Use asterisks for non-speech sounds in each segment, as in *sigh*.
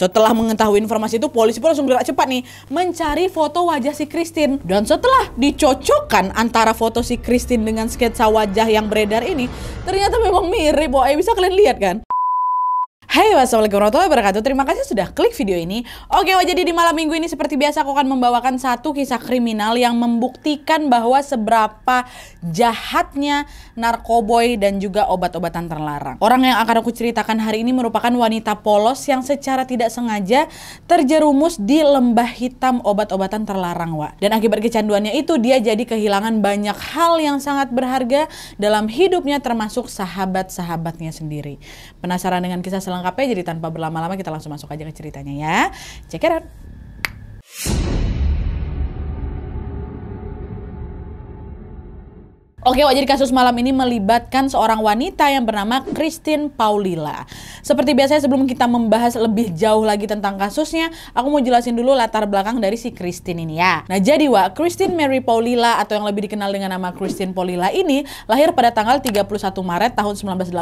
Setelah mengetahui informasi itu, polisi pun langsung bergerak cepat nih mencari foto wajah si Christine. Dan setelah dicocokkan antara foto si Christine dengan sketsa wajah yang beredar ini, ternyata memang mirip. Wah, eh, bisa kalian lihat kan? Hai wassalamualaikum warahmatullahi wabarakatuh Terima kasih sudah klik video ini Oke wah jadi di malam minggu ini seperti biasa aku akan membawakan satu kisah kriminal Yang membuktikan bahwa seberapa jahatnya narkoboy dan juga obat-obatan terlarang Orang yang akan aku ceritakan hari ini merupakan wanita polos Yang secara tidak sengaja terjerumus di lembah hitam obat-obatan terlarang wa. Dan akibat kecanduannya itu dia jadi kehilangan banyak hal yang sangat berharga Dalam hidupnya termasuk sahabat-sahabatnya sendiri Penasaran dengan kisah selanjutnya selengkapnya. Jadi tanpa berlama-lama kita langsung masuk aja ke ceritanya ya. Cekeran. Oke, wajar kasus malam ini melibatkan seorang wanita yang bernama Christine Paulila. Seperti biasanya sebelum kita membahas lebih jauh lagi tentang kasusnya, aku mau jelasin dulu latar belakang dari si Christine ini ya. Nah, jadi wa Christine Mary Paulila atau yang lebih dikenal dengan nama Christine Paulila ini lahir pada tanggal 31 Maret tahun 1986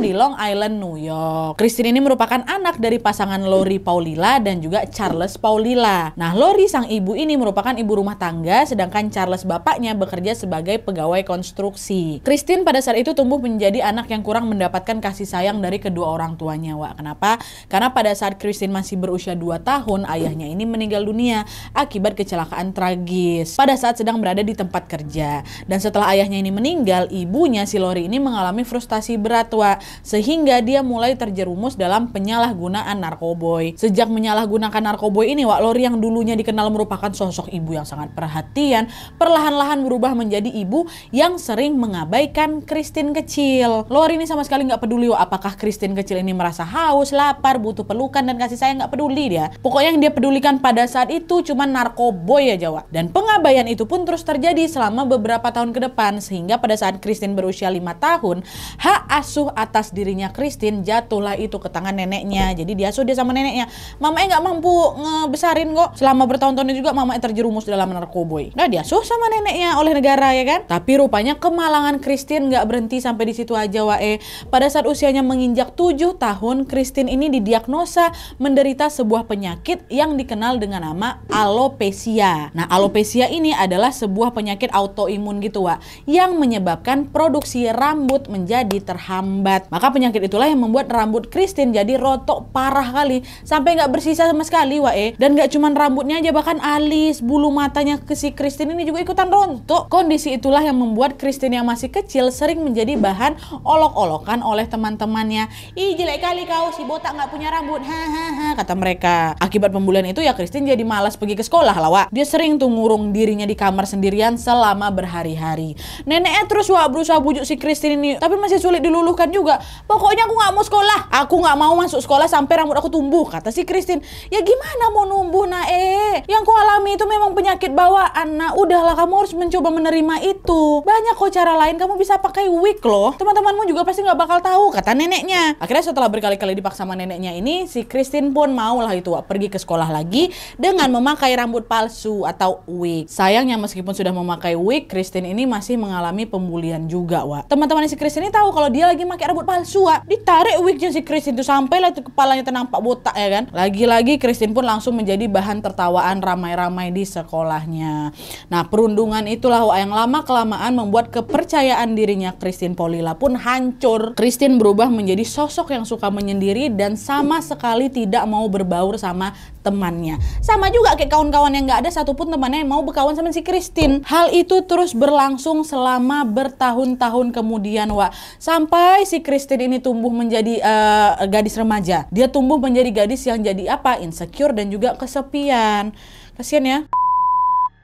di Long Island, New York. Christine ini merupakan anak dari pasangan Lori Paulila dan juga Charles Paulila. Nah, Lori sang ibu ini merupakan ibu rumah tangga sedangkan Charles bapaknya bekerja sebagai pegawai pegawai konstruksi. Christine pada saat itu tumbuh menjadi anak yang kurang mendapatkan kasih sayang dari kedua orang tuanya, Wak. Kenapa? Karena pada saat Christine masih berusia 2 tahun, ayahnya ini meninggal dunia akibat kecelakaan tragis pada saat sedang berada di tempat kerja. Dan setelah ayahnya ini meninggal, ibunya si Lori ini mengalami frustasi berat, Wak, sehingga dia mulai terjerumus dalam penyalahgunaan narkoboy. Sejak menyalahgunakan narkoboy ini, Wak Lori yang dulunya dikenal merupakan sosok ibu yang sangat perhatian, perlahan-lahan berubah menjadi ibu yang sering mengabaikan Kristin kecil. Lori ini sama sekali nggak peduli apakah Kristin kecil ini merasa haus, lapar, butuh pelukan dan kasih sayang nggak peduli dia. Pokoknya yang dia pedulikan pada saat itu cuma narkoboy ya Jawa. Dan pengabaian itu pun terus terjadi selama beberapa tahun ke depan sehingga pada saat Kristin berusia lima tahun, hak asuh atas dirinya Kristin jatuhlah itu ke tangan neneknya. Jadi diasuh dia sama neneknya. Mamanya nggak mampu ngebesarin kok. Selama bertahun-tahun juga mamanya terjerumus dalam narkoboy. Nah dia diasuh sama neneknya oleh negara ya kan. Tapi rupanya kemalangan Christine nggak berhenti sampai di situ aja wae. Pada saat usianya menginjak 7 tahun, Christine ini didiagnosa menderita sebuah penyakit yang dikenal dengan nama alopecia. Nah, alopecia ini adalah sebuah penyakit autoimun gitu, Wak, yang menyebabkan produksi rambut menjadi terhambat. Maka penyakit itulah yang membuat rambut Christine jadi rotok parah kali, sampai nggak bersisa sama sekali, Wae. Dan nggak cuma rambutnya aja, bahkan alis, bulu matanya ke si Christine ini juga ikutan rontok. Kondisi itulah yang membuat Christine yang masih kecil sering menjadi bahan olok-olokan oleh teman-temannya. Ih jelek kali kau si botak nggak punya rambut, hahaha kata mereka. Akibat pembulian itu ya Christine jadi malas pergi ke sekolah wak. Dia sering tuh ngurung dirinya di kamar sendirian selama berhari-hari. Neneknya eh terus wah berusaha bujuk si Christine ini, tapi masih sulit diluluhkan juga. Pokoknya aku nggak mau sekolah, aku nggak mau masuk sekolah sampai rambut aku tumbuh kata si Christine. Ya gimana mau numbuh nah Eh? Yang ku alami itu memang penyakit bawaan. Nah udahlah kamu harus mencoba menerima itu. Banyak kok cara lain kamu bisa pakai wig loh. Teman-temanmu juga pasti nggak bakal tahu, kata neneknya. Akhirnya setelah berkali-kali dipaksa sama neneknya ini, si Christine pun mau lah itu pergi ke sekolah lagi dengan memakai rambut palsu atau wig. Sayangnya meskipun sudah memakai wig, Christine ini masih mengalami pembulian juga, Wak. Teman-teman si Christine ini tahu kalau dia lagi pakai rambut palsu, Wak. Ditarik wignya si Christine itu sampai lah itu kepalanya ternampak botak ya kan. Lagi-lagi Christine pun langsung menjadi bahan tertawaan ramai-ramai di sekolahnya. Nah, perundungan itulah Wak yang lama kelamaan membuat kepercayaan dirinya Christine Polila pun hancur. Christine berubah menjadi sosok yang suka menyendiri dan sama sekali tidak mau berbaur sama temannya. Sama juga kayak kawan-kawan yang nggak ada satupun temannya yang mau berkawan sama si Christine. Hal itu terus berlangsung selama bertahun-tahun kemudian, Wak. Sampai si Christine ini tumbuh menjadi uh, gadis remaja. Dia tumbuh menjadi gadis yang jadi apa? Insecure dan juga kesepian. Kasian ya.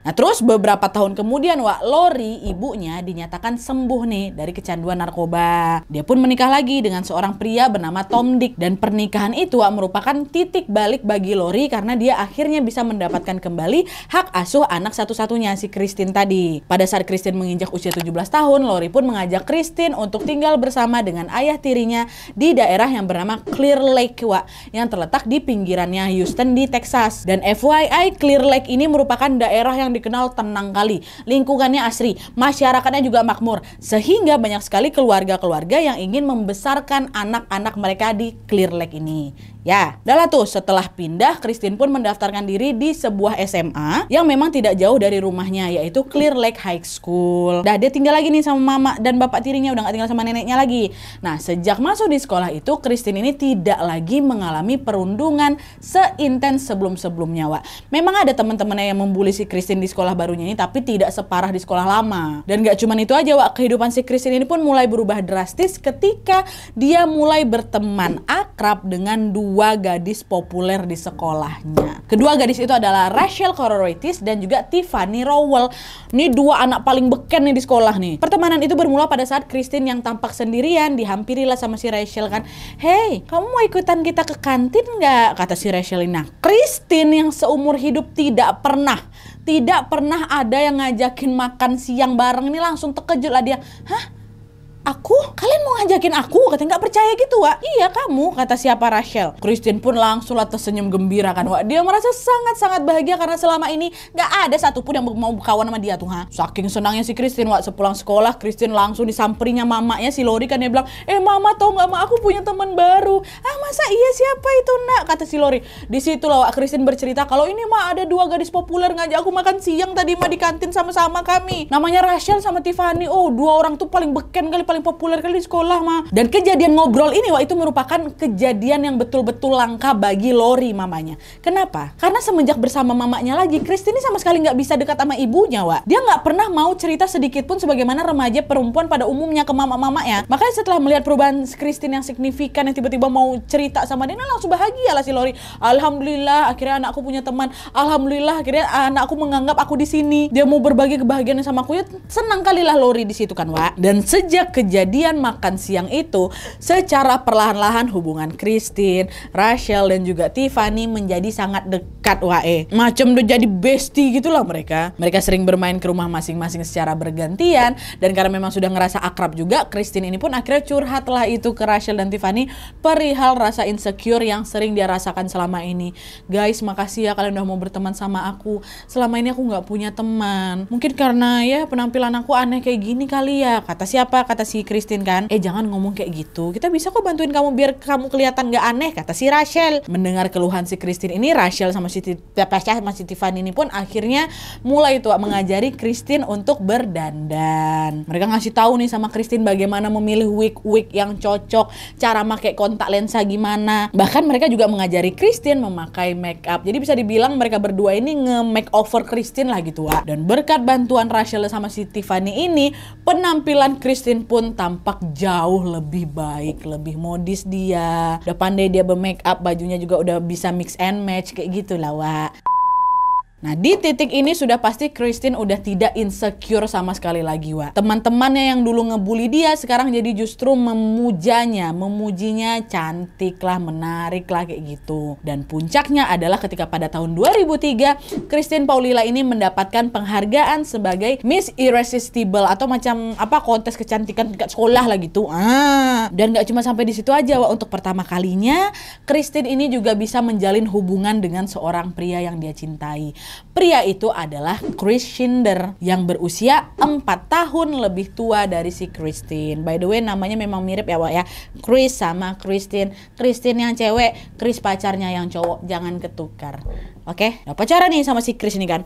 Nah terus beberapa tahun kemudian Wak Lori ibunya dinyatakan sembuh nih dari kecanduan narkoba. Dia pun menikah lagi dengan seorang pria bernama Tom Dick dan pernikahan itu Wak merupakan titik balik bagi Lori karena dia akhirnya bisa mendapatkan kembali hak asuh anak satu-satunya si Christine tadi. Pada saat Christine menginjak usia 17 tahun, Lori pun mengajak Christine untuk tinggal bersama dengan ayah tirinya di daerah yang bernama Clear Lake Wak yang terletak di pinggirannya Houston di Texas. Dan FYI Clear Lake ini merupakan daerah yang dikenal tenang kali, lingkungannya asri, masyarakatnya juga makmur, sehingga banyak sekali keluarga-keluarga yang ingin membesarkan anak-anak mereka di Clear Lake ini. Ya, udahlah tuh setelah pindah, Christine pun mendaftarkan diri di sebuah SMA yang memang tidak jauh dari rumahnya, yaitu Clear Lake High School. Dah dia tinggal lagi nih sama mama dan bapak tirinya, udah gak tinggal sama neneknya lagi. Nah, sejak masuk di sekolah itu, Christine ini tidak lagi mengalami perundungan seintens sebelum-sebelumnya, Wak. Memang ada teman-temannya yang membuli si Christine di sekolah barunya ini, tapi tidak separah di sekolah lama. Dan gak cuma itu aja, Wak. Kehidupan si Christine ini pun mulai berubah drastis ketika dia mulai berteman akrab dengan dua dua gadis populer di sekolahnya. Kedua gadis itu adalah Rachel Cororitis dan juga Tiffany Rowell. Ini dua anak paling beken nih di sekolah nih. Pertemanan itu bermula pada saat Christine yang tampak sendirian dihampirilah sama si Rachel kan. Hey, kamu mau ikutan kita ke kantin nggak? Kata si Rachel ini. Nah, Christine yang seumur hidup tidak pernah tidak pernah ada yang ngajakin makan siang bareng ini langsung terkejut lah dia. Hah? aku kalian mau ngajakin aku katanya nggak percaya gitu wa iya kamu kata siapa Rachel Christine pun langsung lah tersenyum gembira kan wa dia merasa sangat sangat bahagia karena selama ini nggak ada satupun yang mau kawan sama dia tuh ha saking senangnya si Christine wa sepulang sekolah Christine langsung disamperinya mamanya si Lori kan dia bilang eh mama tau nggak ma aku punya teman baru ah masa iya siapa itu nak kata si Lori Di lah wa Christine bercerita kalau ini mah ada dua gadis populer ngajak aku makan siang tadi mah di kantin sama-sama kami namanya Rachel sama Tiffany oh dua orang tuh paling beken kali paling populer kali di sekolah mah. Dan kejadian ngobrol ini wah itu merupakan kejadian yang betul-betul langka bagi Lori mamanya. Kenapa? Karena semenjak bersama mamanya lagi, Christine ini sama sekali nggak bisa dekat sama ibunya, wah. Dia nggak pernah mau cerita sedikit pun sebagaimana remaja perempuan pada umumnya ke mama-mama ya. Makanya setelah melihat perubahan Christine yang signifikan yang tiba-tiba mau cerita sama dia, langsung bahagia lah si Lori. Alhamdulillah akhirnya anakku punya teman. Alhamdulillah akhirnya anakku menganggap aku di sini. Dia mau berbagi kebahagiaan sama aku ya senang kali lah Lori di situ kan, Wak. Dan sejak ke kejadian makan siang itu, secara perlahan-lahan hubungan Christine, Rachel, dan juga Tiffany menjadi sangat dekat wae. Macam udah jadi bestie gitulah mereka. Mereka sering bermain ke rumah masing-masing secara bergantian, dan karena memang sudah ngerasa akrab juga, Christine ini pun akhirnya curhatlah itu ke Rachel dan Tiffany perihal rasa insecure yang sering dia rasakan selama ini. Guys, makasih ya kalian udah mau berteman sama aku. Selama ini aku nggak punya teman. Mungkin karena ya penampilan aku aneh kayak gini kali ya. Kata siapa? Kata siapa? si Christine kan eh jangan ngomong kayak gitu kita bisa kok bantuin kamu biar kamu kelihatan gak aneh kata si Rachel mendengar keluhan si Christine ini Rachel sama si Tepesha eh, sama si Tiffany ini pun akhirnya mulai itu mengajari Christine untuk berdandan mereka ngasih tahu nih sama Christine bagaimana memilih wig wig yang cocok cara make kontak lensa gimana bahkan mereka juga mengajari Christine memakai make up jadi bisa dibilang mereka berdua ini nge make Christine lah gitu ah dan berkat bantuan Rachel sama si Tiffany ini penampilan Christine pun pun tampak jauh lebih baik, lebih modis dia. Udah pandai dia bermake up, bajunya juga udah bisa mix and match kayak gitu lah, Wak. Nah, di titik ini sudah pasti Christine udah tidak insecure sama sekali lagi, Wa. Teman-temannya yang dulu ngebully dia sekarang jadi justru memujanya, memujinya cantik lah, menarik lah kayak gitu. Dan puncaknya adalah ketika pada tahun 2003, Christine Paulila ini mendapatkan penghargaan sebagai Miss Irresistible atau macam apa kontes kecantikan tingkat sekolah lah gitu. Ah, dan gak cuma sampai di situ aja, Wa. Untuk pertama kalinya, Christine ini juga bisa menjalin hubungan dengan seorang pria yang dia cintai. Pria itu adalah Chris Schindler yang berusia 4 tahun lebih tua dari si Christine. By the way namanya memang mirip ya Wak ya. Chris sama Christine. Christine yang cewek, Chris pacarnya yang cowok. Jangan ketukar. Oke, okay? nah, pacaran nih sama si Chris ini kan.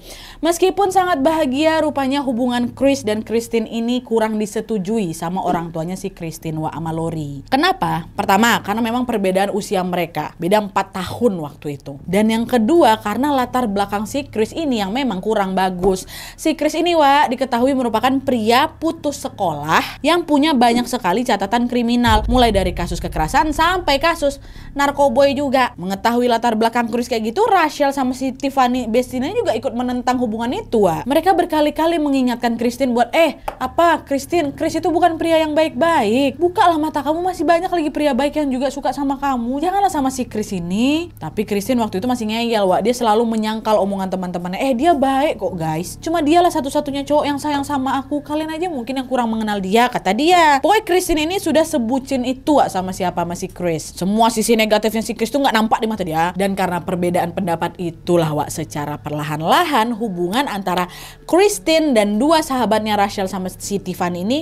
Meskipun sangat bahagia, rupanya hubungan Chris dan Christine ini kurang disetujui sama orang tuanya si Christine Wak sama Lori. Kenapa? Pertama, karena memang perbedaan usia mereka. Beda 4 tahun waktu itu. Dan yang kedua, karena latar belakang si Chris ini yang memang kurang bagus. Si Chris ini Wak diketahui merupakan pria putus sekolah yang punya banyak sekali catatan kriminal mulai dari kasus kekerasan sampai kasus narkoboy juga. Mengetahui latar belakang Chris kayak gitu, Rachel sama si Tiffany Bestina juga ikut menentang hubungan itu Wak. Mereka berkali-kali mengingatkan Christine buat eh apa Christine, Chris itu bukan pria yang baik-baik. Bukalah mata kamu masih banyak lagi pria baik yang juga suka sama kamu. Janganlah sama si Chris ini. Tapi Christine waktu itu masih ngeyel, Wak. Dia selalu menyangkal omongan teman teman-temannya eh dia baik kok guys cuma dialah satu-satunya cowok yang sayang sama aku kalian aja mungkin yang kurang mengenal dia kata dia pokoknya Christine ini sudah sebutin itu Wak, sama siapa masih Chris semua sisi negatifnya si Chris tuh nggak nampak di mata dia dan karena perbedaan pendapat itulah Wak secara perlahan-lahan hubungan antara Christine dan dua sahabatnya Rachel sama si Tiffany ini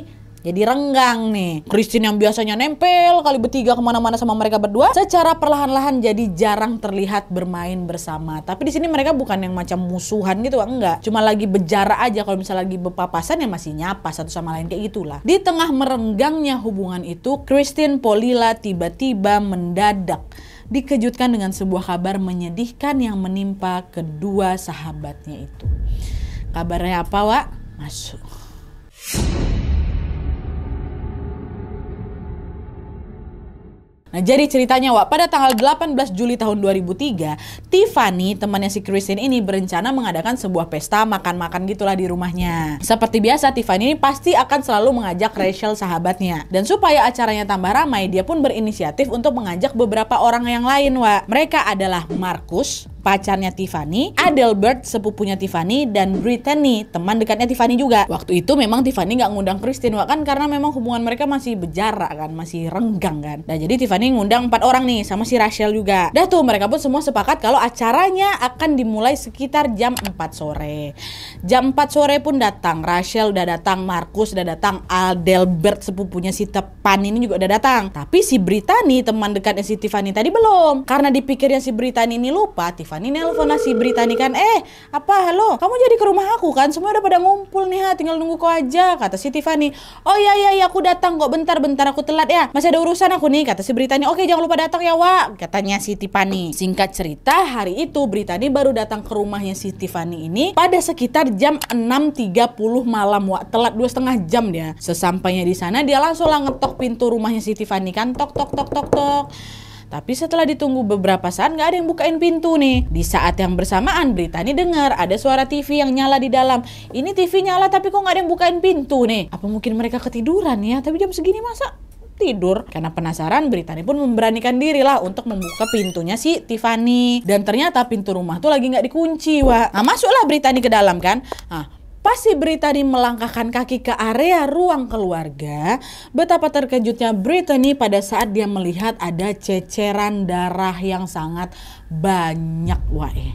jadi renggang nih. Christine yang biasanya nempel kali bertiga kemana-mana sama mereka berdua, secara perlahan-lahan jadi jarang terlihat bermain bersama. Tapi di sini mereka bukan yang macam musuhan gitu, enggak. Cuma lagi berjarak aja kalau misalnya lagi berpapasan ya masih nyapa satu sama lain kayak gitulah. Di tengah merenggangnya hubungan itu, Christine Polila tiba-tiba mendadak dikejutkan dengan sebuah kabar menyedihkan yang menimpa kedua sahabatnya itu. Kabarnya apa, Wak? Masuk. Nah, jadi ceritanya Wak, pada tanggal 18 Juli tahun 2003, Tiffany, temannya si Christine ini berencana mengadakan sebuah pesta makan-makan gitulah di rumahnya. Seperti biasa, Tiffany ini pasti akan selalu mengajak Rachel sahabatnya. Dan supaya acaranya tambah ramai, dia pun berinisiatif untuk mengajak beberapa orang yang lain, Wak. Mereka adalah Markus, pacarnya Tiffany, Adelbert sepupunya Tiffany, dan Brittany teman dekatnya Tiffany juga. Waktu itu memang Tiffany nggak ngundang Christine Wah kan karena memang hubungan mereka masih berjarak kan, masih renggang kan. Nah jadi Tiffany ngundang empat orang nih sama si Rachel juga. Dah tuh mereka pun semua sepakat kalau acaranya akan dimulai sekitar jam 4 sore. Jam 4 sore pun datang, Rachel udah datang, Markus udah datang, Adelbert sepupunya si Tepan ini juga udah datang. Tapi si Brittany teman dekatnya si Tiffany tadi belum. Karena dipikirnya si Brittany ini lupa, Tiffany Kan? Ini nelpon si Britani kan, eh apa halo, kamu jadi ke rumah aku kan, semua udah pada ngumpul nih ha, tinggal nunggu kau aja, kata si Tiffany. Oh iya iya iya aku datang kok bentar-bentar aku telat ya, masih ada urusan aku nih, kata si Britani. Oke jangan lupa datang ya wa katanya si Tiffany. Singkat cerita hari itu Britani baru datang ke rumahnya si Tiffany ini pada sekitar jam 6.30 malam wa telat dua setengah jam dia. Sesampainya di sana dia langsung lah ngetok pintu rumahnya si Tiffany kan, tok tok tok tok tok. Tapi setelah ditunggu beberapa saat nggak ada yang bukain pintu nih. Di saat yang bersamaan ini dengar ada suara TV yang nyala di dalam. Ini TV nyala tapi kok nggak ada yang bukain pintu nih. Apa mungkin mereka ketiduran ya? Tapi jam segini masa tidur. Karena penasaran, Brittany pun memberanikan diri lah untuk membuka pintunya si Tiffany. Dan ternyata pintu rumah tuh lagi nggak dikunci, wa Nah, masuklah Brittany ke dalam kan. Nah, Pas si Brittany melangkahkan kaki ke area ruang keluarga, betapa terkejutnya Brittany pada saat dia melihat ada ceceran darah yang sangat banyak. Wah, eh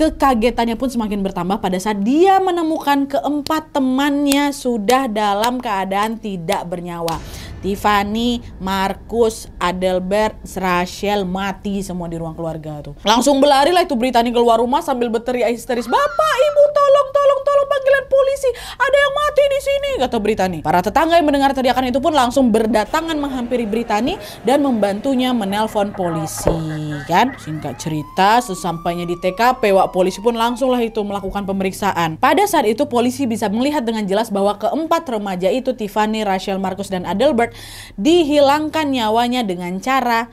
kekagetannya pun semakin bertambah pada saat dia menemukan keempat temannya sudah dalam keadaan tidak bernyawa. Tiffany, Markus, Adelbert, Rachel mati semua di ruang keluarga tuh. Langsung berlari lah itu Britani keluar rumah sambil berteriak histeris, "Bapak, Ibu, tolong, tolong, tolong panggilan polisi. Ada yang mati di sini," kata Britani. Para tetangga yang mendengar teriakan itu pun langsung berdatangan menghampiri Britani dan membantunya menelpon polisi, kan? Singkat cerita, sesampainya di TKP, wak polisi pun langsunglah itu melakukan pemeriksaan. Pada saat itu polisi bisa melihat dengan jelas bahwa keempat remaja itu Tiffany, Rachel, Markus dan Adelbert dihilangkan nyawanya dengan cara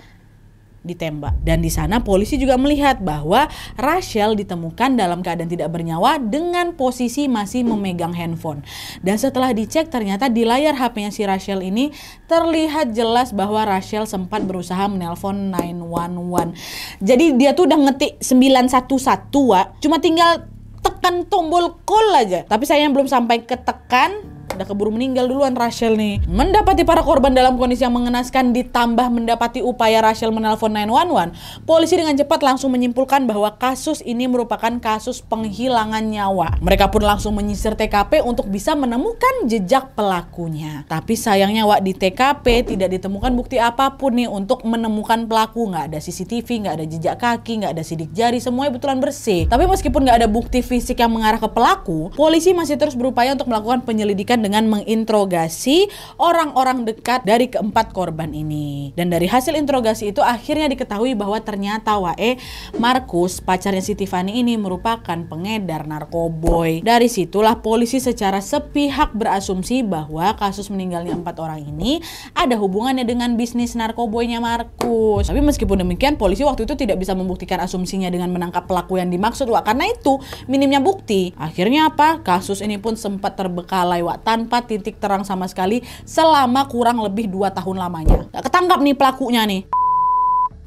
ditembak. Dan di sana polisi juga melihat bahwa Rachel ditemukan dalam keadaan tidak bernyawa dengan posisi masih memegang handphone. Dan setelah dicek ternyata di layar HP-nya si Rachel ini terlihat jelas bahwa Rachel sempat berusaha menelpon 911. Jadi dia tuh udah ngetik 911 Cuma tinggal tekan tombol call aja. Tapi saya yang belum sampai ke tekan ada keburu meninggal duluan Rachel nih. Mendapati para korban dalam kondisi yang mengenaskan ditambah mendapati upaya Rachel menelpon 911, polisi dengan cepat langsung menyimpulkan bahwa kasus ini merupakan kasus penghilangan nyawa. Mereka pun langsung menyisir TKP untuk bisa menemukan jejak pelakunya. Tapi sayangnya Wak di TKP tidak ditemukan bukti apapun nih untuk menemukan pelaku. Nggak ada CCTV, nggak ada jejak kaki, nggak ada sidik jari, semuanya betulan bersih. Tapi meskipun nggak ada bukti fisik yang mengarah ke pelaku, polisi masih terus berupaya untuk melakukan penyelidikan dengan menginterogasi orang-orang dekat dari keempat korban ini. Dan dari hasil interogasi itu akhirnya diketahui bahwa ternyata Wae Markus, pacarnya si Tiffany ini merupakan pengedar narkoboy. Dari situlah polisi secara sepihak berasumsi bahwa kasus meninggalnya empat orang ini ada hubungannya dengan bisnis narkoboynya Markus. Tapi meskipun demikian, polisi waktu itu tidak bisa membuktikan asumsinya dengan menangkap pelaku yang dimaksud Wak. Karena itu minimnya bukti. Akhirnya apa? Kasus ini pun sempat terbekalai Wak tanpa titik terang sama sekali selama kurang lebih dua tahun lamanya. Ketangkap nih pelakunya nih.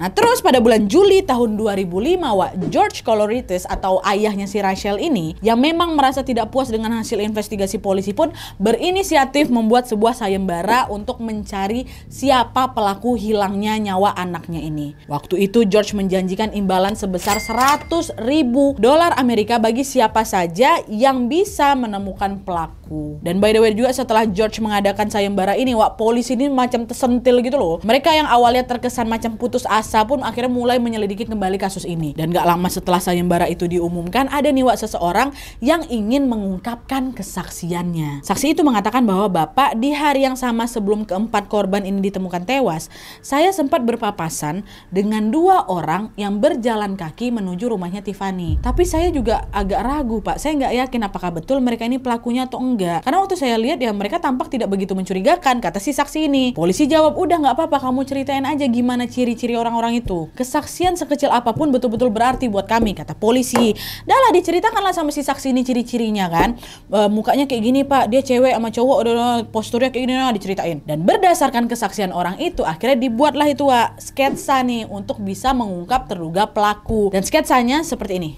Nah terus pada bulan Juli tahun 2005 Wak, George Coloritis atau ayahnya si Rachel ini yang memang merasa tidak puas dengan hasil investigasi polisi pun berinisiatif membuat sebuah sayembara untuk mencari siapa pelaku hilangnya nyawa anaknya ini. Waktu itu George menjanjikan imbalan sebesar 100 ribu dolar Amerika bagi siapa saja yang bisa menemukan pelaku. Dan by the way juga setelah George mengadakan sayembara ini Wak, polisi ini macam tersentil gitu loh. Mereka yang awalnya terkesan macam putus asa massa pun akhirnya mulai menyelidiki kembali kasus ini. Dan gak lama setelah sayembara itu diumumkan, ada nih Wak seseorang yang ingin mengungkapkan kesaksiannya. Saksi itu mengatakan bahwa Bapak di hari yang sama sebelum keempat korban ini ditemukan tewas, saya sempat berpapasan dengan dua orang yang berjalan kaki menuju rumahnya Tiffany. Tapi saya juga agak ragu Pak, saya nggak yakin apakah betul mereka ini pelakunya atau enggak. Karena waktu saya lihat ya mereka tampak tidak begitu mencurigakan, kata si saksi ini. Polisi jawab, udah nggak apa-apa kamu ceritain aja gimana ciri-ciri orang orang-orang itu. Kesaksian sekecil apapun betul-betul berarti buat kami, kata polisi. Dahlah diceritakanlah sama si saksi ini ciri-cirinya kan. E, mukanya kayak gini pak, dia cewek sama cowok, udah, udah posturnya kayak gini, nah, diceritain. Dan berdasarkan kesaksian orang itu, akhirnya dibuatlah itu Wak, sketsa nih untuk bisa mengungkap terduga pelaku. Dan sketsanya seperti ini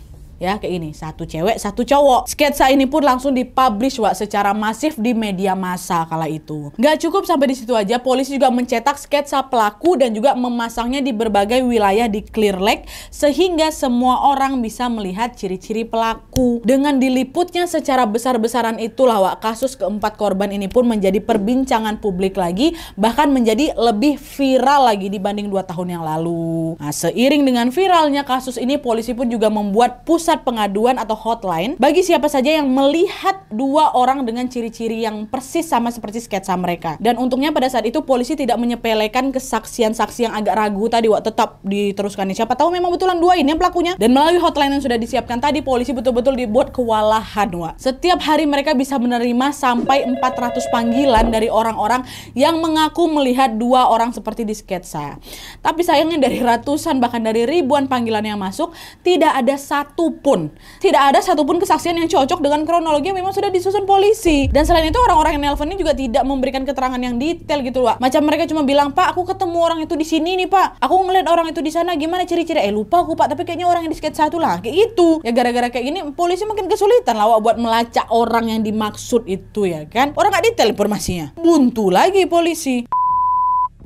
ya kayak ini satu cewek satu cowok sketsa ini pun langsung dipublish Wak secara masif di media massa kala itu nggak cukup sampai di situ aja polisi juga mencetak sketsa pelaku dan juga memasangnya di berbagai wilayah di Clear Lake sehingga semua orang bisa melihat ciri-ciri pelaku dengan diliputnya secara besar-besaran itulah Wak kasus keempat korban ini pun menjadi perbincangan publik lagi bahkan menjadi lebih viral lagi dibanding dua tahun yang lalu nah seiring dengan viralnya kasus ini polisi pun juga membuat pusat pusat pengaduan atau hotline bagi siapa saja yang melihat dua orang dengan ciri-ciri yang persis sama seperti sketsa mereka. Dan untungnya pada saat itu polisi tidak menyepelekan kesaksian saksi yang agak ragu tadi waktu tetap diteruskan Siapa tahu memang betulan dua ini yang pelakunya. Dan melalui hotline yang sudah disiapkan tadi polisi betul-betul dibuat kewalahan wak. Setiap hari mereka bisa menerima sampai 400 panggilan dari orang-orang yang mengaku melihat dua orang seperti di sketsa. Tapi sayangnya dari ratusan bahkan dari ribuan panggilan yang masuk tidak ada satu pun. Tidak ada satupun kesaksian yang cocok dengan kronologi yang memang sudah disusun polisi. Dan selain itu orang-orang yang nelpon ini juga tidak memberikan keterangan yang detail gitu loh. Macam mereka cuma bilang, "Pak, aku ketemu orang itu di sini nih, Pak. Aku ngeliat orang itu di sana gimana ciri-ciri?" Eh, lupa aku, Pak, tapi kayaknya orang yang di skate satu lah. Kayak gitu. Ya gara-gara kayak gini polisi makin kesulitan lah buat melacak orang yang dimaksud itu ya kan. Orang nggak detail informasinya. Buntu lagi polisi.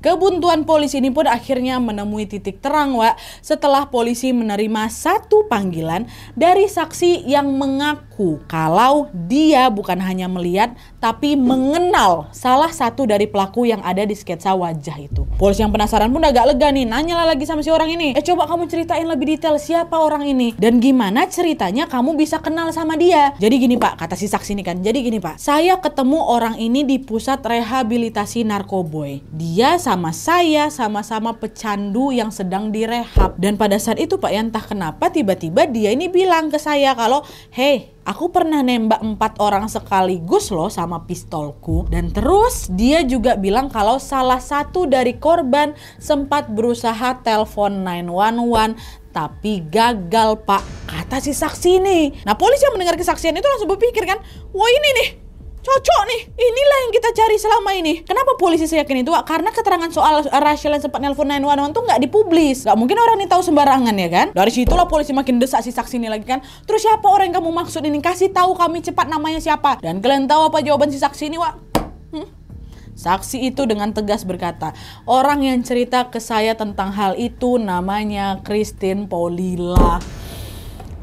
Kebuntuan polisi ini pun akhirnya menemui titik terang, Wak, setelah polisi menerima satu panggilan dari saksi yang mengaku aku kalau dia bukan hanya melihat tapi mengenal salah satu dari pelaku yang ada di sketsa wajah itu. Polisi yang penasaran pun agak lega nih, nanyalah lagi sama si orang ini. Eh coba kamu ceritain lebih detail siapa orang ini dan gimana ceritanya kamu bisa kenal sama dia. Jadi gini Pak, kata si saksi ini kan. Jadi gini Pak, saya ketemu orang ini di pusat rehabilitasi narkoboy. Dia sama saya sama-sama pecandu yang sedang direhab dan pada saat itu Pak ya, entah kenapa tiba-tiba dia ini bilang ke saya kalau, hei Aku pernah nembak empat orang sekaligus loh sama pistolku. Dan terus dia juga bilang kalau salah satu dari korban sempat berusaha telepon 911 tapi gagal pak kata si saksi ini. Nah polisi yang mendengar kesaksian itu langsung berpikir kan, wah ini nih cocok nih inilah yang kita cari selama ini kenapa polisi saya yakin itu karena keterangan soal Rachel yang sempat nelpon 911 tuh nggak dipublis nggak mungkin orang ini tahu sembarangan ya kan dari situlah polisi makin desak si saksi ini lagi kan terus siapa orang yang kamu maksud ini kasih tahu kami cepat namanya siapa dan kalian tahu apa jawaban si saksi ini wak hmm? Saksi itu dengan tegas berkata, orang yang cerita ke saya tentang hal itu namanya Christine Polila.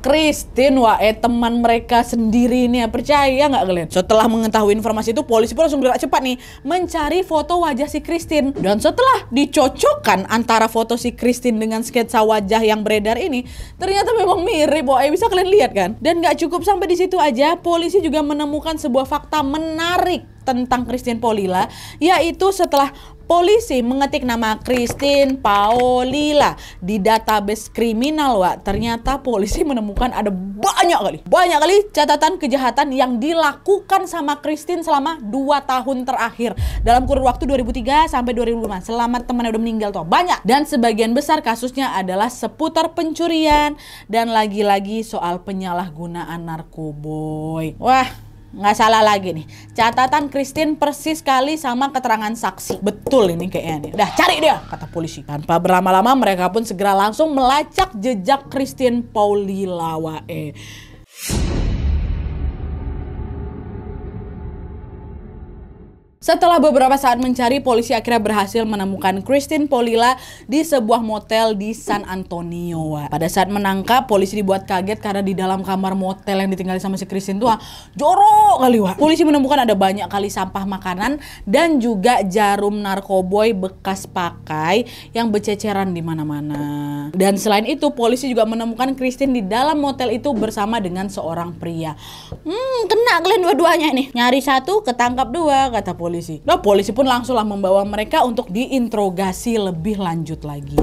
Kristin, wah eh teman mereka sendiri ini ya percaya nggak kalian? Setelah mengetahui informasi itu polisi pun langsung bergerak cepat nih mencari foto wajah si Kristin. dan setelah dicocokkan antara foto si Kristin dengan sketsa wajah yang beredar ini ternyata memang mirip wah eh bisa kalian lihat kan? Dan nggak cukup sampai di situ aja polisi juga menemukan sebuah fakta menarik tentang Christian Polila, yaitu setelah Polisi mengetik nama Christine Paolila di database kriminal, Wak. Ternyata polisi menemukan ada banyak kali, banyak kali catatan kejahatan yang dilakukan sama Christine selama 2 tahun terakhir. Dalam kurun waktu 2003 sampai 2005, selama temannya udah meninggal tuh banyak. Dan sebagian besar kasusnya adalah seputar pencurian dan lagi-lagi soal penyalahgunaan narkoboy. Wah, nggak salah lagi nih. Catatan Christine persis sekali sama keterangan saksi. Betul ini kayaknya nih. Udah cari dia, kata polisi. Tanpa berlama-lama mereka pun segera langsung melacak jejak Christine Pauli Lawae. Setelah beberapa saat mencari, polisi akhirnya berhasil menemukan Christine Polila di sebuah motel di San Antonio. Pada saat menangkap, polisi dibuat kaget karena di dalam kamar motel yang ditinggali sama si Christine tuh jorok kali wah. Polisi menemukan ada banyak kali sampah makanan dan juga jarum narkoboy bekas pakai yang bececeran di mana-mana. Dan selain itu, polisi juga menemukan Christine di dalam motel itu bersama dengan seorang pria. Hmm, kena kalian dua-duanya nih. Nyari satu, ketangkap dua, kata polisi polisi. Nah, polisi pun langsunglah membawa mereka untuk diinterogasi lebih lanjut lagi.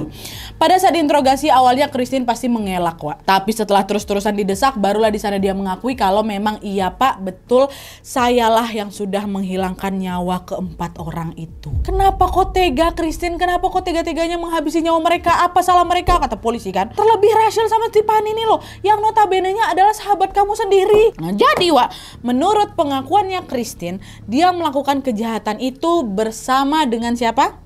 Pada saat diinterogasi awalnya Christine pasti mengelak, Wak. Tapi setelah terus-terusan didesak, barulah di sana dia mengakui kalau memang iya Pak, betul sayalah yang sudah menghilangkan nyawa keempat orang itu. Kenapa kok tega Christine? Kenapa kok tega-teganya menghabisi nyawa mereka? Apa salah mereka? Kata polisi kan. Terlebih Rachel sama Tiffany ini loh, yang notabenenya adalah sahabat kamu sendiri. Nah jadi Wak, menurut pengakuannya Christine, dia melakukan kejadian kejahatan itu bersama dengan siapa?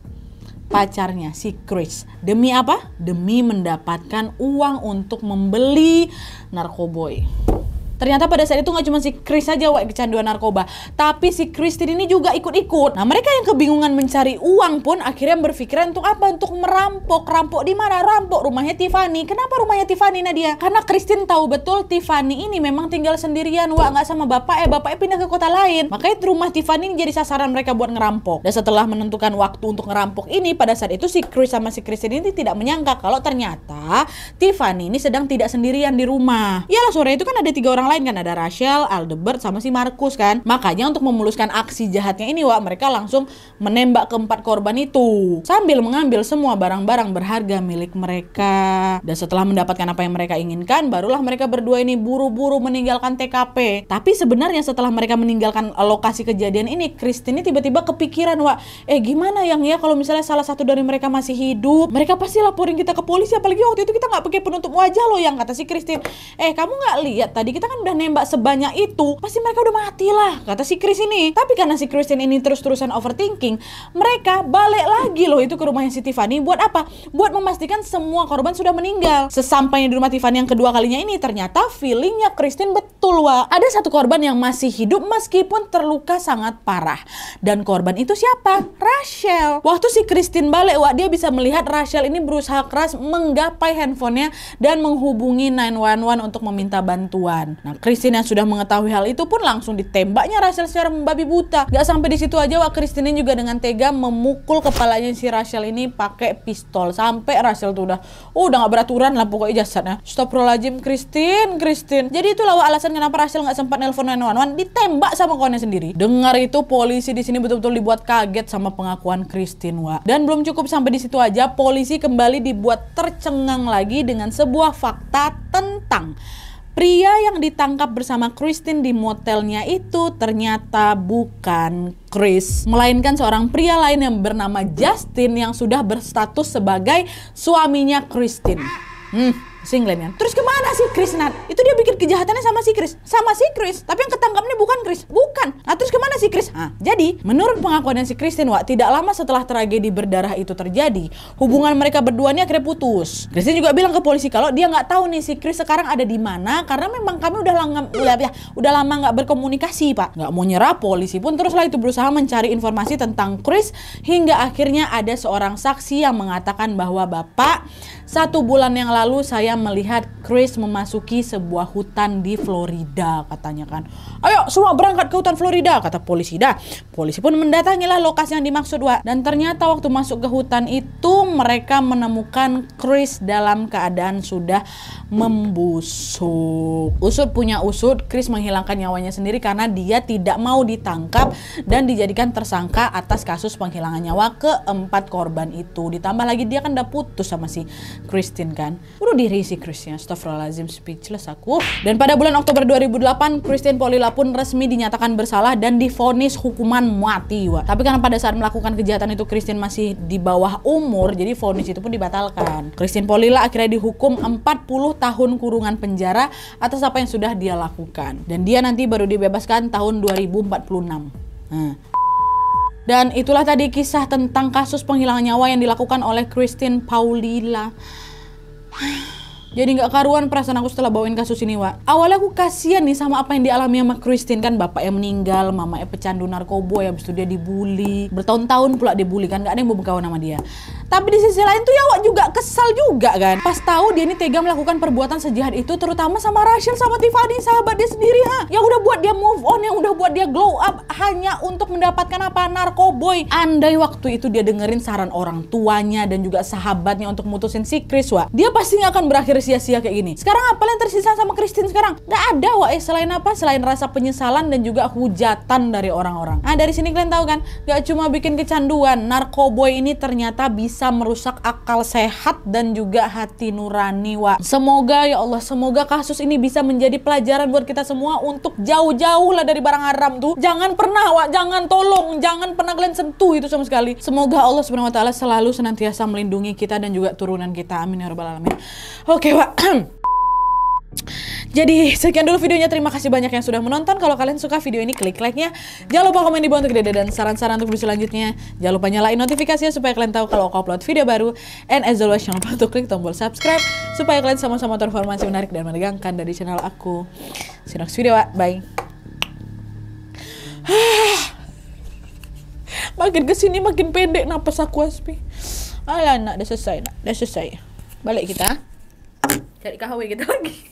Pacarnya, si Chris. Demi apa? Demi mendapatkan uang untuk membeli narkoboy. Ternyata pada saat itu nggak cuma si Chris saja Wak kecanduan narkoba, tapi si Christine ini juga ikut-ikut. Nah mereka yang kebingungan mencari uang pun akhirnya berpikiran untuk apa? Untuk merampok. Rampok di mana? Rampok rumahnya Tiffany. Kenapa rumahnya Tiffany Nadia? Karena Christine tahu betul Tiffany ini memang tinggal sendirian Wah nggak sama bapak eh bapaknya pindah ke kota lain. Makanya rumah Tiffany ini jadi sasaran mereka buat ngerampok. Dan setelah menentukan waktu untuk ngerampok ini pada saat itu si Chris sama si Christine ini tidak menyangka kalau ternyata Tiffany ini sedang tidak sendirian di rumah. Iyalah sore itu kan ada tiga orang lain lain kan ada Rachel, Aldebert sama si Markus kan. Makanya untuk memuluskan aksi jahatnya ini Wak, mereka langsung menembak keempat korban itu sambil mengambil semua barang-barang berharga milik mereka. Dan setelah mendapatkan apa yang mereka inginkan, barulah mereka berdua ini buru-buru meninggalkan TKP. Tapi sebenarnya setelah mereka meninggalkan lokasi kejadian ini, Christine tiba-tiba kepikiran Wak, eh gimana yang ya kalau misalnya salah satu dari mereka masih hidup, mereka pasti laporin kita ke polisi apalagi waktu itu kita nggak pakai penutup wajah loh yang kata si Christine. Eh kamu nggak lihat tadi kita kan udah nembak sebanyak itu, pasti mereka udah mati lah, kata si Chris ini. Tapi karena si Christian ini terus-terusan overthinking, mereka balik lagi loh itu ke rumahnya si Tiffany. Buat apa? Buat memastikan semua korban sudah meninggal. Sesampainya di rumah Tiffany yang kedua kalinya ini, ternyata feelingnya Christian betul, wah. Ada satu korban yang masih hidup meskipun terluka sangat parah. Dan korban itu siapa? Rachel. Waktu si Kristen balik, wah, dia bisa melihat Rachel ini berusaha keras menggapai handphonenya dan menghubungi 911 untuk meminta bantuan. Nah, Christine yang sudah mengetahui hal itu pun langsung ditembaknya Rachel secara membabi buta. Gak sampai di situ aja, Wak Christine juga dengan tega memukul kepalanya si Rachel ini pakai pistol. Sampai Rachel tuh udah, oh, udah gak beraturan lah pokoknya jasadnya. Stop rolajim, Christine, Christine. Jadi itu Wak alasan kenapa Rachel gak sempat nelpon 911, ditembak sama kawannya sendiri. Dengar itu, polisi di sini betul-betul dibuat kaget sama pengakuan Christine, Wak. Dan belum cukup sampai di situ aja, polisi kembali dibuat tercengang lagi dengan sebuah fakta tentang Pria yang ditangkap bersama Christine di motelnya itu ternyata bukan Chris, melainkan seorang pria lain yang bernama Justin yang sudah berstatus sebagai suaminya Christine. Hmm, ya. Terus kemana? si Chris Nat itu dia bikin kejahatannya sama si Chris sama si Chris tapi yang ketangkapnya bukan Chris bukan nah terus kemana si Chris nah, jadi menurut pengakuan si Kristen Wak tidak lama setelah tragedi berdarah itu terjadi hubungan mereka berdua ini akhirnya putus Kristen juga bilang ke polisi kalau dia nggak tahu nih si Chris sekarang ada di mana karena memang kami udah lama udah ya udah lama nggak berkomunikasi pak nggak mau nyerah polisi pun teruslah itu berusaha mencari informasi tentang Chris hingga akhirnya ada seorang saksi yang mengatakan bahwa bapak satu bulan yang lalu saya melihat Chris memasuki sebuah hutan di Florida katanya kan. Ayo semua berangkat ke hutan Florida kata polisi dah. Polisi pun mendatangilah lokasi yang dimaksud Wak. Dan ternyata waktu masuk ke hutan itu mereka menemukan Chris dalam keadaan sudah membusuk. Usut punya usut, Chris menghilangkan nyawanya sendiri karena dia tidak mau ditangkap dan dijadikan tersangka atas kasus penghilangan nyawa keempat korban itu. Ditambah lagi dia kan udah putus sama si Christine kan. Udah diri si Christine, astagfirullahaladzim speechless aku. Dan pada bulan Oktober 2008, Christine Polila pun resmi dinyatakan bersalah dan difonis hukuman mati. Wah. Tapi karena pada saat melakukan kejahatan itu Christine masih di bawah umur, jadi vonis itu pun dibatalkan. Christine Polila akhirnya dihukum 40 tahun kurungan penjara atas apa yang sudah dia lakukan. Dan dia nanti baru dibebaskan tahun 2046. Nah. Dan itulah tadi kisah tentang kasus penghilangan nyawa yang dilakukan oleh Christine Paulila. Jadi nggak karuan perasaan aku setelah bawain kasus ini, Wak. Awalnya aku kasihan nih sama apa yang dialami sama Christine kan bapak yang meninggal, mamanya pecandu narkoba ya, habis itu dia dibully. Bertahun-tahun pula dibully kan, nggak ada yang mau berkawan sama dia. Tapi di sisi lain tuh ya Wak juga kesal juga kan. Pas tahu dia ini tega melakukan perbuatan sejahat itu terutama sama Rachel sama Tiffany sahabat dia sendiri ha. Yang udah buat dia move on, yang udah buat dia glow up hanya untuk mendapatkan apa narkoboy. Andai waktu itu dia dengerin saran orang tuanya dan juga sahabatnya untuk mutusin si Chris Wak. Dia pasti nggak akan berakhir sia-sia kayak gini. Sekarang apa yang tersisa sama Christine sekarang? Gak ada Wak eh selain apa? Selain rasa penyesalan dan juga hujatan dari orang-orang. Nah dari sini kalian tahu kan, gak cuma bikin kecanduan, narkoboy ini ternyata bisa bisa merusak akal sehat dan juga hati nurani wa semoga ya Allah semoga kasus ini bisa menjadi pelajaran buat kita semua untuk jauh-jauh lah dari barang haram tuh jangan pernah wa jangan tolong jangan pernah kalian sentuh itu sama sekali semoga Allah subhanahu wa taala selalu senantiasa melindungi kita dan juga turunan kita amin ya rabbal alamin oke okay, wa *clears throat* Jadi sekian dulu videonya. Terima kasih banyak yang sudah menonton. Kalau kalian suka video ini klik like-nya. Jangan lupa komen di bawah untuk ide dan saran-saran untuk video selanjutnya. Jangan lupa nyalain notifikasinya supaya kalian tahu kalau aku upload video baru. And as always jangan lupa untuk klik tombol subscribe supaya kalian sama-sama terinformasi menarik dan menegangkan dari channel aku. See you next video. Bye. *sighs* makin kesini makin pendek napas aku Aspi. Alah nak dah selesai nak. Dah selesai. Balik kita. Ah. Cari kahwin kita lagi.